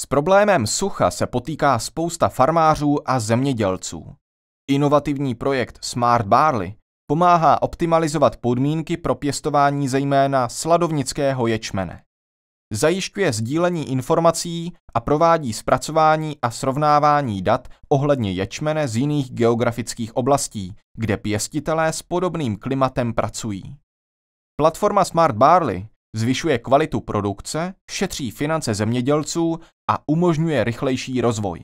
S problémem sucha se potýká spousta farmářů a zemědělců. Inovativní projekt Smart Barley pomáhá optimalizovat podmínky pro pěstování zejména sladovnického ječmene. Zajišťuje sdílení informací a provádí zpracování a srovnávání dat ohledně ječmene z jiných geografických oblastí, kde pěstitelé s podobným klimatem pracují. Platforma Smart Barley zvyšuje kvalitu produkce, šetří finance zemědělců a umožňuje rychlejší rozvoj.